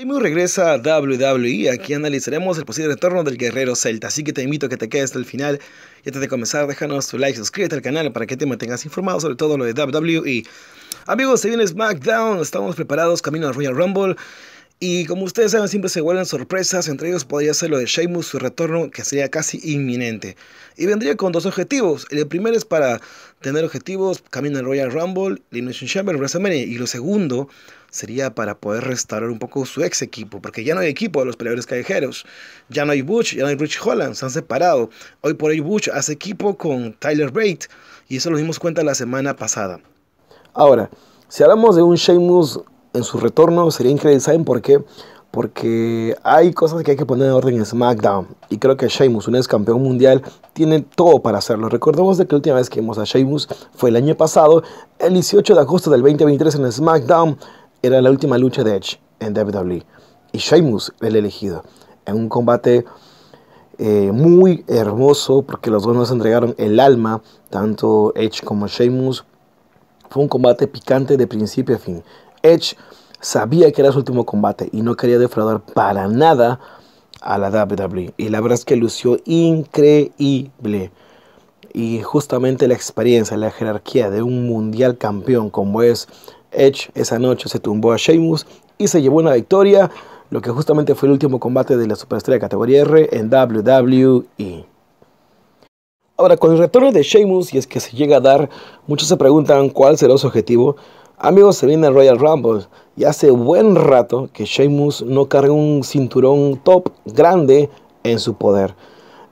Seymour regresa a WWE, aquí analizaremos el posible retorno del guerrero celta, así que te invito a que te quedes hasta el final y antes de comenzar déjanos tu like, suscríbete al canal para que te mantengas informado sobre todo lo de WWE. Amigos, se viene SmackDown, estamos preparados camino al Royal Rumble y como ustedes saben siempre se vuelven sorpresas, entre ellos podría ser lo de Sheamus, su retorno que sería casi inminente. Y vendría con dos objetivos, el primero es para tener objetivos camino al Royal Rumble, Elimination Chamber, WrestleMania y lo segundo sería para poder restaurar un poco su ex equipo, porque ya no hay equipo de los peleadores callejeros, ya no hay Butch, ya no hay Rich Holland, se han separado. Hoy por hoy Butch hace equipo con Tyler Bate y eso lo dimos cuenta la semana pasada. Ahora, si hablamos de un Sheamus en su retorno, sería increíble, ¿saben por qué? Porque hay cosas que hay que poner en orden en SmackDown. Y creo que Sheamus, un ex campeón mundial, tiene todo para hacerlo. Recordemos de que la última vez que vimos a Sheamus fue el año pasado, el 18 de agosto del 2023 en SmackDown era la última lucha de Edge en WWE y Sheamus el elegido en un combate eh, muy hermoso porque los dos nos entregaron el alma, tanto Edge como Sheamus. Fue un combate picante de principio a fin. Edge sabía que era su último combate y no quería defraudar para nada a la WWE. Y la verdad es que lució increíble. Y justamente la experiencia, la jerarquía de un mundial campeón como es Edge esa noche se tumbó a Sheamus y se llevó una victoria, lo que justamente fue el último combate de la superestrella categoría R en WWE. Ahora, con el retorno de Sheamus, y es que se llega a dar, muchos se preguntan cuál será su objetivo. Amigos, se viene el Royal Rumble y hace buen rato que Sheamus no carga un cinturón top grande en su poder.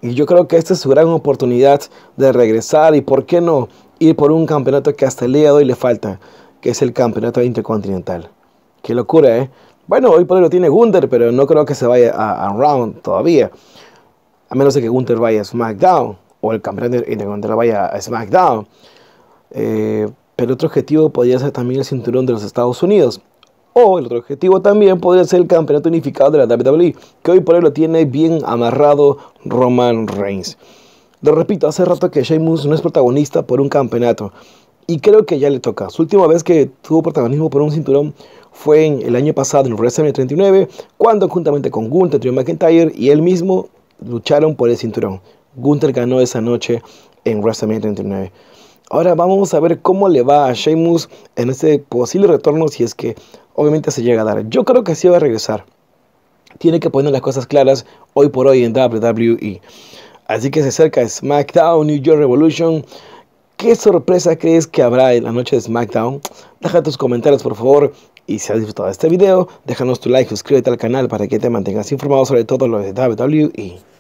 Y yo creo que esta es su gran oportunidad de regresar y, ¿por qué no?, ir por un campeonato que hasta el día de hoy le falta que es el campeonato intercontinental. Qué locura, ¿eh? Bueno, hoy por hoy lo tiene Gunther, pero no creo que se vaya a, a Round todavía. A menos de que Gunther vaya a SmackDown o el campeonato intercontinental vaya a SmackDown. Eh, pero otro objetivo podría ser también el cinturón de los Estados Unidos. O el otro objetivo también podría ser el campeonato unificado de la WWE, que hoy por hoy lo tiene bien amarrado Roman Reigns. Lo repito, hace rato que Sheamus no es protagonista por un campeonato y creo que ya le toca. Su última vez que tuvo protagonismo por un cinturón fue en el año pasado en WrestleMania 39, cuando juntamente con Gunther, Drew McIntyre y él mismo lucharon por el cinturón. Gunther ganó esa noche en WrestleMania 39. Ahora vamos a ver cómo le va a Sheamus en este posible retorno si es que obviamente se llega a dar. Yo creo que sí va a regresar. Tiene que poner las cosas claras hoy por hoy en WWE. Así que se acerca SmackDown, New York Revolution. ¿Qué sorpresa crees que habrá en la noche de SmackDown? Deja tus comentarios por favor y si has disfrutado este video, déjanos tu like, suscríbete al canal para que te mantengas informado sobre todo lo de WWE.